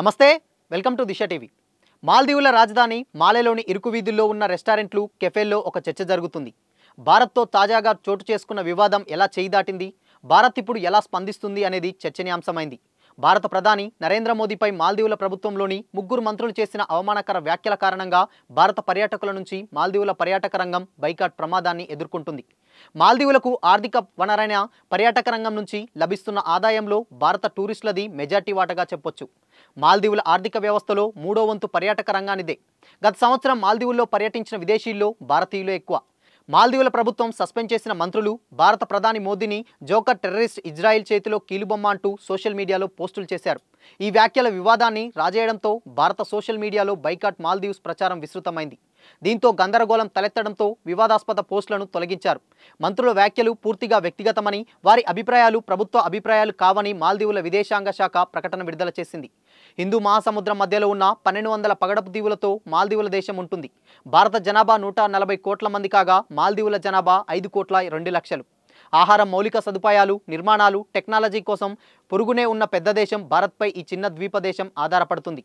నమస్తే welcome to Disha TV మాల్దీవుల రాజధాని మాలేలోని ఇరుకు వీధుల్లో ఉన్న రెస్టారెంట్లు కెఫేల్లో ఒక చర్చ జరుగుతుంది భారత్తో తాజాగా చోటు చేసుకున్న వివాదం ఎలా చేయి దాటింది భారత్ ఇప్పుడు ఎలా స్పందిస్తుంది అనేది చర్చనీయాంశమైంది భారత ప్రధాని నరేంద్ర మోదీపై మాల్దీవుల ప్రభుత్వంలోని ముగ్గురు మంత్రులు చేసిన అవమానకర వ్యాఖ్యల కారణంగా భారత పర్యాటకుల నుంచి మాల్దీవుల పర్యాటక రంగం బైకాట్ ప్రమాదాన్ని ఎదుర్కొంటుంది మాల్దీవులకు ఆర్థిక వనరైన పర్యాటక రంగం నుంచి లభిస్తున్న ఆదాయంలో భారత టూరిస్టులది మెజార్టీ వాటగా చెప్పొచ్చు మాల్దీవుల ఆర్థిక వ్యవస్థలో మూడో వంతు పర్యాటక రంగానిదే గత సంవత్సరం మాల్దీవుల్లో పర్యటించిన విదేశీల్లో భారతీయులు ఎక్కువ మాల్దీవుల ప్రభుత్వం సస్పెండ్ చేసిన మంత్రులు భారత ప్రధాని మోదీని జోకర్ టెర్రరిస్ట్ ఇజ్రాయిల్ చేతిలో కీలుబొమ్మ అంటూ సోషల్ మీడియాలో పోస్టులు చేశారు ఈ వ్యాఖ్యల వివాదాన్ని రాజేయడంతో భారత సోషల్ మీడియాలో బైకాట్ మాల్దీవ్స్ ప్రచారం విస్తృతమైంది దీంతో గందరగోళం తలెత్తడంతో వివాదాస్పద పోస్టులను తొలగించారు మంత్రుల వ్యాఖ్యలు పూర్తిగా వ్యక్తిగతమని వారి అభిప్రాయాలు ప్రభుత్వ అభిప్రాయాలు కావని మాల్దీవుల విదేశాంగ శాఖ ప్రకటన విడుదల చేసింది హిందూ మహాసముద్రం మధ్యలో ఉన్న పన్నెండు వందల పగడపు దీవులతో మాల్దీవుల దేశం ఉంటుంది భారత జనాభా నూట నలభై కోట్ల మంది కాగా మాల్దీవుల జనాభా ఐదు కోట్ల రెండు లక్షలు ఆహారం మౌలిక సదుపాయాలు నిర్మాణాలు టెక్నాలజీ కోసం పొరుగునే ఉన్న పెద్ద దేశం భారత్పై ఈ చిన్న ద్వీప దేశం ఆధారపడుతుంది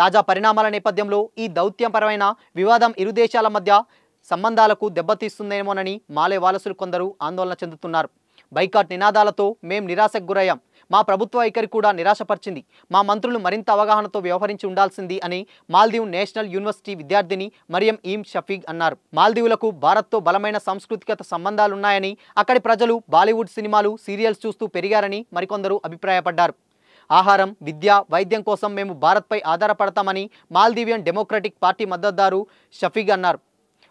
తాజా పరిణామాల నేపథ్యంలో ఈ దౌత్యపరమైన వివాదం ఇరు దేశాల మధ్య సంబంధాలకు దెబ్బతీస్తుందేమోనని మాలే వాలసులు కొందరు ఆందోళన చెందుతున్నారు బైకాట్ నినాదాలతో మేం నిరాశకు గురయ్యాం మా ప్రభుత్వ వైఖరి కూడా నిరాశపరిచింది మా మంత్రులు మరింత అవగాహనతో వ్యవహరించి ఉండాల్సింది అని మాల్దీవ్ నేషనల్ యూనివర్సిటీ విద్యార్థిని మరియం ఈమ్ షఫీగ్ అన్నారు మాల్దీవులకు భారత్తో బలమైన సాంస్కృతికత సంబంధాలున్నాయని అక్కడి ప్రజలు బాలీవుడ్ సినిమాలు సీరియల్స్ చూస్తూ పెరిగారని మరికొందరు అభిప్రాయపడ్డారు ఆహారం విద్య వైద్యం కోసం మేము భారత్పై ఆధారపడతామని మాల్దీవియన్ డెమోక్రటిక్ పార్టీ మద్దతుదారు షఫీగ్ అన్నారు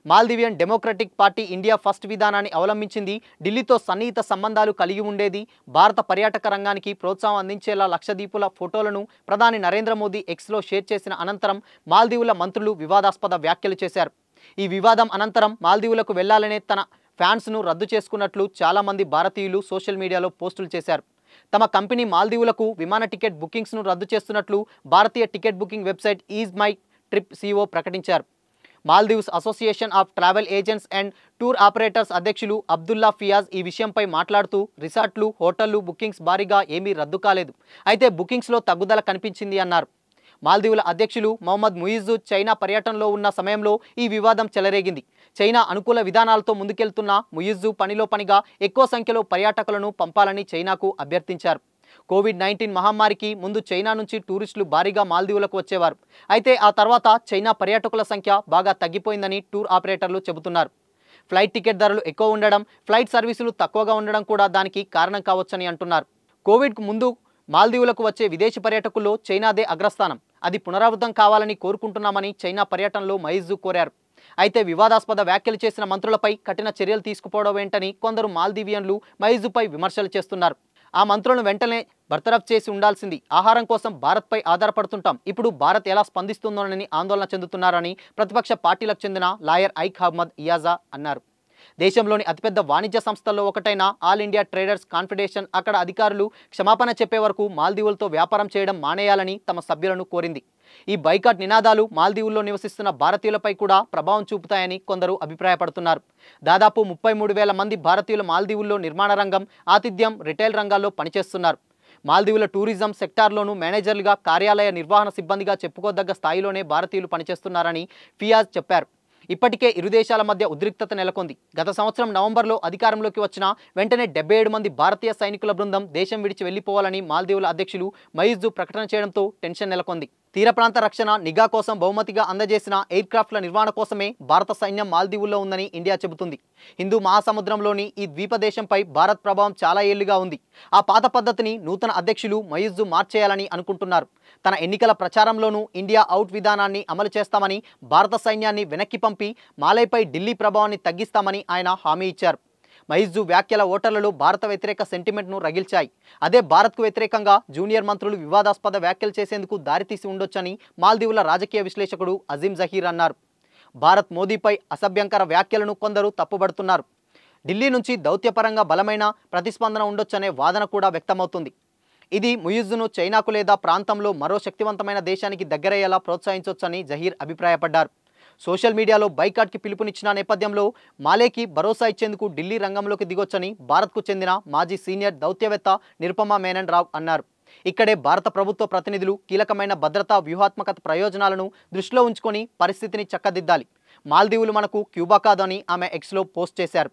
Maldivian Democratic Party India first విధానాన్ని అవలంబించింది ఢిల్లీతో సన్నిహిత సంబంధాలు కలిగి ఉండేది భారత పర్యాటక రంగానికి ప్రోత్సాహం అందించేలా లక్షదీపుల ఫోటోలను ప్రధాని నరేంద్ర మోదీ ఎక్స్లో షేర్ చేసిన అనంతరం మాల్దీవుల మంత్రులు వివాదాస్పద వ్యాఖ్యలు చేశారు ఈ వివాదం అనంతరం మాల్దీవులకు వెళ్లాలనే తన ఫ్యాన్స్ను రద్దు చేసుకున్నట్లు చాలామంది భారతీయులు సోషల్ మీడియాలో పోస్టులు చేశారు తమ కంపెనీ మాల్దీవులకు విమాన టికెట్ బుకింగ్స్ను రద్దు చేస్తున్నట్లు భారతీయ ticket booking website EaseMyTrip CEO ప్రకటించారు Maldives Association of Travel Agents and Tour Operators అధ్యక్షులు అబ్దుల్లా ఫియాజ్ ఈ విషయంపై మాట్లాడుతూ రిసార్ట్లు హోటళ్లు బుకింగ్స్ భారీగా ఏమీ రద్దు కాలేదు అయితే బుకింగ్స్లో తగ్గుదల కనిపించింది అన్నారు మాల్దీవుల అధ్యక్షులు మహమ్మద్ ముయిజు చైనా పర్యటనలో ఉన్న సమయంలో ఈ వివాదం చెలరేగింది చైనా అనుకూల విధానాలతో ముందుకెళ్తున్న ముయిజు పనిలో పనిగా ఎక్కువ సంఖ్యలో పర్యాటకులను పంపాలని చైనాకు అభ్యర్థించారు కోవిడ్ నైన్టీన్ మహమ్మారికి ముందు చైనా నుంచి టూరిస్టులు భారీగా మాల్దీవులకు వచ్చేవారు అయితే ఆ తర్వాత చైనా పర్యాటకుల సంఖ్య బాగా తగ్గిపోయిందని టూర్ ఆపరేటర్లు చెబుతున్నారు ఫ్లైట్ టికెట్ ధరలు ఎక్కువ ఉండడం ఫ్లైట్ సర్వీసులు తక్కువగా ఉండడం కూడా దానికి కారణం కావచ్చని అంటున్నారు కోవిడ్కు ముందు మాల్దీవులకు వచ్చే విదేశీ పర్యాటకుల్లో చైనాదే అగ్రస్థానం అది పునరావృతం కావాలని కోరుకుంటున్నామని చైనా పర్యటనలో మైజు కోరారు అయితే వివాదాస్పద వ్యాఖ్యలు చేసిన మంత్రులపై కఠిన చర్యలు తీసుకుపోవడం ఏంటని కొందరు మాల్దీవియన్లు మైజుపై విమర్శలు చేస్తున్నారు ఆ మంత్రులను వెంటనే బర్తరఫ్ చేసి ఉండాల్సింది ఆహారం కోసం భారత్పై ఆధారపడుతుంటాం ఇప్పుడు భారత్ ఎలా స్పందిస్తుందోనని ఆందోళన చెందుతున్నారని ప్రతిపక్ష పార్టీలకు చెందిన లాయర్ ఐక్ అహ్మద్ ఇయాజా అన్నారు దేశంలోని అతిపెద్ద వాణిజ్య సంస్థల్లో ఒకటైన ఆల్ ఇండియా ట్రేడర్స్ కాన్ఫెడరేషన్ అక్కడ అధికారులు క్షమాపణ చెప్పే వరకు మాల్దీవులతో వ్యాపారం చేయడం మానేయాలని తమ సభ్యులను కోరింది ఈ బైకాట్ నినాదాలు మాల్దీవుల్లో నివసిస్తున్న భారతీయులపై కూడా ప్రభావం చూపుతాయని కొందరు అభిప్రాయపడుతున్నారు దాదాపు ముప్పై మూడు వేల మంది భారతీయులు మాల్దీవుల్లో నిర్మాణ రంగం ఆతిథ్యం రిటైల్ రంగాల్లో పనిచేస్తున్నారు మాల్దీవుల టూరిజం సెక్టార్లోనూ మేనేజర్లుగా కార్యాలయ నిర్వహణ సిబ్బందిగా చెప్పుకోదగ్గ స్థాయిలోనే భారతీయులు పనిచేస్తున్నారని ఫియాజ్ చెప్పారు ఇప్పటికే ఇరు దేశాల మధ్య ఉద్రిక్తత నెలకొంది గత సంవత్సరం నవంబర్లో అధికారంలోకి వచ్చిన వెంటనే డెబ్బై మంది భారతీయ సైనికుల బృందం దేశం విడిచి వెళ్లిపోవాలని మాల్దీవుల అధ్యక్షులు మయిజ్జు ప్రకటన చేయడంతో టెన్షన్ నెలకొంది తీర ప్రాంత రక్షణ నిఘా కోసం బహుమతిగా అందజేసిన ఎయిర్ క్రాఫ్ట్ల నిర్మాణ కోసమే భారత సైన్యం మాల్దీవుల్లో ఉందని ఇండియా చెబుతుంది హిందూ మహాసముద్రంలోని ఈ ద్వీపదేశంపై భారత్ ప్రభావం చాలా ఏళ్లుగా ఉంది ఆ పాత పద్ధతిని నూతన అధ్యక్షులు మయూజు మార్చేయాలని అనుకుంటున్నారు తన ఎన్నికల ప్రచారంలోనూ ఇండియా అవుట్ విధానాన్ని అమలు చేస్తామని భారత సైన్యాన్ని వెనక్కి పంపి మాలైపై ఢిల్లీ ప్రభావాన్ని తగ్గిస్తామని ఆయన హామీ ఇచ్చారు మైజు వ్యాఖ్యల ఓటర్లలో భారత వ్యతిరేక సెంటిమెంట్ను రగిల్చాయి అదే భారత్కు వ్యతిరేకంగా జూనియర్ మంత్రులు వివాదాస్పద వ్యాఖ్యలు చేసేందుకు దారితీసి ఉండొచ్చని మాల్దీవుల రాజకీయ విశ్లేషకుడు అజీం జహీర్ అన్నారు భారత్ మోదీపై అసభ్యంకర వ్యాఖ్యలను కొందరు తప్పుబడుతున్నారు ఢిల్లీ నుంచి దౌత్యపరంగా బలమైన ప్రతిస్పందన ఉండొచ్చనే వాదన కూడా వ్యక్తమవుతుంది ఇది ముయిజ్ను చైనాకు లేదా ప్రాంతంలో మరో శక్తివంతమైన దేశానికి దగ్గరయ్యేలా ప్రోత్సహించవచ్చని జహీర్ అభిప్రాయపడ్డారు సోషల్ మీడియాలో బైకాట్కి పిలుపునిచ్చిన నేపథ్యంలో మాలేకి భరోసా ఇచ్చేందుకు ఢిల్లీ రంగంలోకి దిగొచ్చని భారత్కు చెందిన మాజీ సీనియర్ దౌత్యవేత్త నిరుపమా మేనన్ రావు అన్నారు ఇక్కడే భారత ప్రభుత్వ ప్రతినిధులు కీలకమైన భద్రతా వ్యూహాత్మక ప్రయోజనాలను దృష్టిలో ఉంచుకొని పరిస్థితిని చక్కదిద్దాలి మాల్దీవులు మనకు క్యూబా కాదని ఆమె ఎక్స్లో పోస్ట్ చేశారు